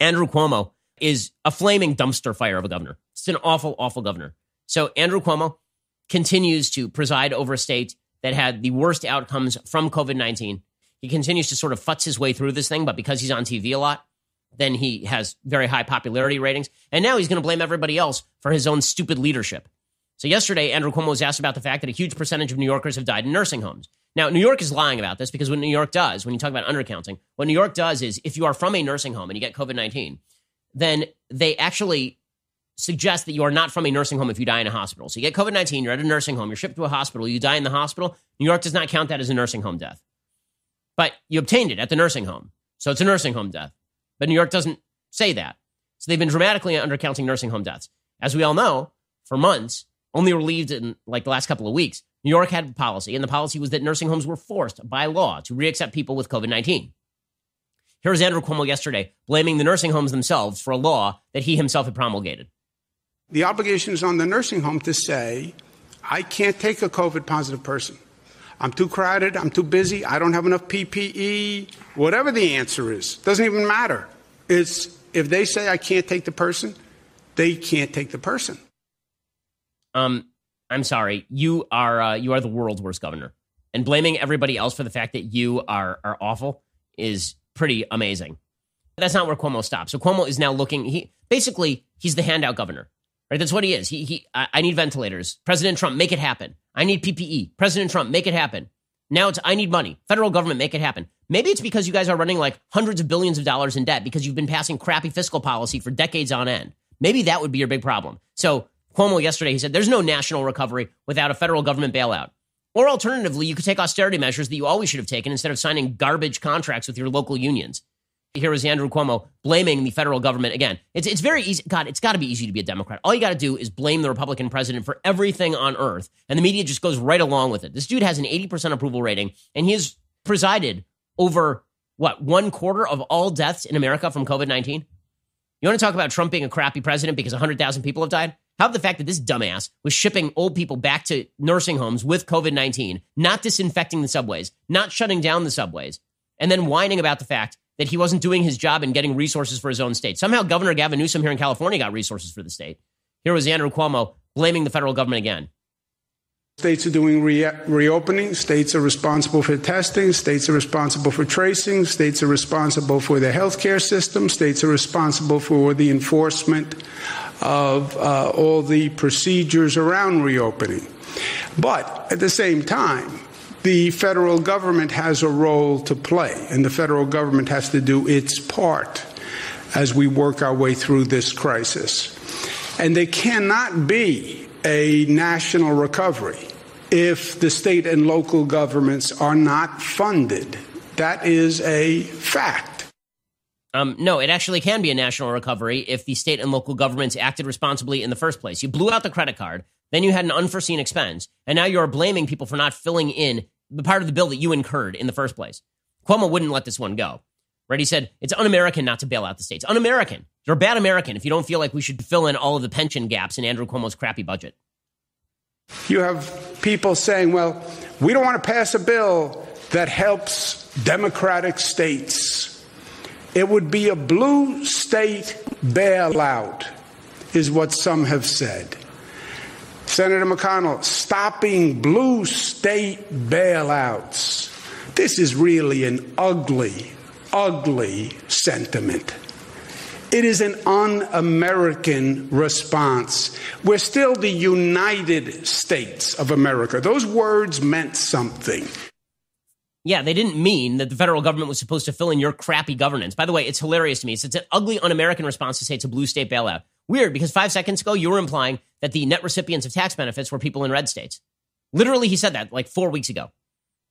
Andrew Cuomo is a flaming dumpster fire of a governor. It's an awful, awful governor. So Andrew Cuomo continues to preside over a state that had the worst outcomes from COVID 19. He continues to sort of futz his way through this thing, but because he's on TV a lot, then he has very high popularity ratings. And now he's going to blame everybody else for his own stupid leadership. So yesterday, Andrew Cuomo was asked about the fact that a huge percentage of New Yorkers have died in nursing homes. Now, New York is lying about this because what New York does, when you talk about undercounting, what New York does is if you are from a nursing home and you get COVID 19, then they actually suggest that you are not from a nursing home if you die in a hospital. So you get COVID 19, you're at a nursing home, you're shipped to a hospital, you die in the hospital. New York does not count that as a nursing home death. But you obtained it at the nursing home. So it's a nursing home death. But New York doesn't say that. So they've been dramatically undercounting nursing home deaths. As we all know, for months, only relieved in like the last couple of weeks, New York had a policy, and the policy was that nursing homes were forced by law to reaccept people with COVID 19. Here was Andrew Cuomo yesterday blaming the nursing homes themselves for a law that he himself had promulgated. The obligation is on the nursing home to say, I can't take a COVID positive person. I'm too crowded, I'm too busy, I don't have enough PPE, whatever the answer is. Doesn't even matter. It's if they say I can't take the person, they can't take the person. Um, I'm sorry, you are uh, you are the world's worst governor, and blaming everybody else for the fact that you are are awful is pretty amazing. But that's not where Cuomo stops. So Cuomo is now looking. He basically he's the handout governor, right? That's what he is. He he. I, I need ventilators. President Trump, make it happen. I need PPE. President Trump, make it happen. Now it's I need money. Federal government, make it happen. Maybe it's because you guys are running like hundreds of billions of dollars in debt because you've been passing crappy fiscal policy for decades on end. Maybe that would be your big problem. So Cuomo yesterday, he said there's no national recovery without a federal government bailout. Or alternatively, you could take austerity measures that you always should have taken instead of signing garbage contracts with your local unions. Here is Andrew Cuomo blaming the federal government again. It's, it's very easy. God, it's got to be easy to be a Democrat. All you got to do is blame the Republican president for everything on earth, and the media just goes right along with it. This dude has an 80% approval rating, and he has presided over what, one quarter of all deaths in America from COVID 19? You want to talk about Trump being a crappy president because 100,000 people have died? How about the fact that this dumbass was shipping old people back to nursing homes with COVID 19, not disinfecting the subways, not shutting down the subways, and then whining about the fact that he wasn't doing his job and getting resources for his own state? Somehow, Governor Gavin Newsom here in California got resources for the state. Here was Andrew Cuomo blaming the federal government again. States are doing re- reopening. States are responsible for testing. States are responsible for tracing. States are responsible for the healthcare system. States are responsible for the enforcement of uh, all the procedures around reopening. But at the same time, the federal government has a role to play, and the federal government has to do its part as we work our way through this crisis. And there cannot be a national recovery if the state and local governments are not funded. That is a fact. Um, no, it actually can be a national recovery if the state and local governments acted responsibly in the first place. You blew out the credit card, then you had an unforeseen expense, and now you're blaming people for not filling in the part of the bill that you incurred in the first place. Cuomo wouldn't let this one go. Right? He said, it's un American not to bail out the states. Un American. You're a bad American if you don't feel like we should fill in all of the pension gaps in Andrew Cuomo's crappy budget. You have people saying, well, we don't want to pass a bill that helps Democratic states. It would be a blue state bailout, is what some have said. Senator McConnell, stopping blue state bailouts. This is really an ugly, ugly sentiment. It is an un American response. We're still the United States of America. Those words meant something. Yeah, they didn't mean that the federal government was supposed to fill in your crappy governance. By the way, it's hilarious to me. It's, it's an ugly un American response to say it's a blue state bailout. Weird, because five seconds ago, you were implying that the net recipients of tax benefits were people in red states. Literally, he said that like four weeks ago.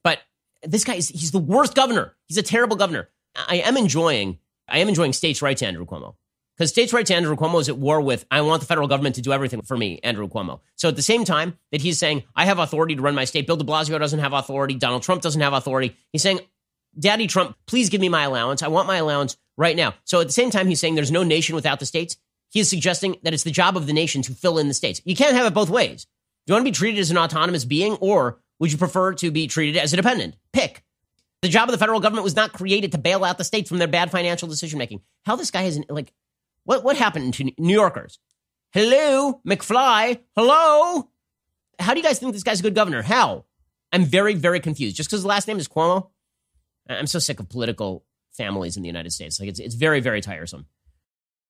But this guy is he's the worst governor. He's a terrible governor. I am enjoying I am enjoying states' rights, Andrew Cuomo. Because states' rights Andrew Cuomo is at war with, I want the federal government to do everything for me, Andrew Cuomo. So at the same time that he's saying, I have authority to run my state, Bill de Blasio doesn't have authority, Donald Trump doesn't have authority, he's saying, Daddy Trump, please give me my allowance. I want my allowance right now. So at the same time, he's saying there's no nation without the states. He is suggesting that it's the job of the nation to fill in the states. You can't have it both ways. Do you want to be treated as an autonomous being, or would you prefer to be treated as a dependent? Pick. The job of the federal government was not created to bail out the states from their bad financial decision making. How this guy has an, like what what happened to New Yorkers? Hello, McFly. Hello. How do you guys think this guy's a good governor? How? I'm very very confused. Just because the last name is Cuomo, I'm so sick of political families in the United States. Like it's it's very very tiresome.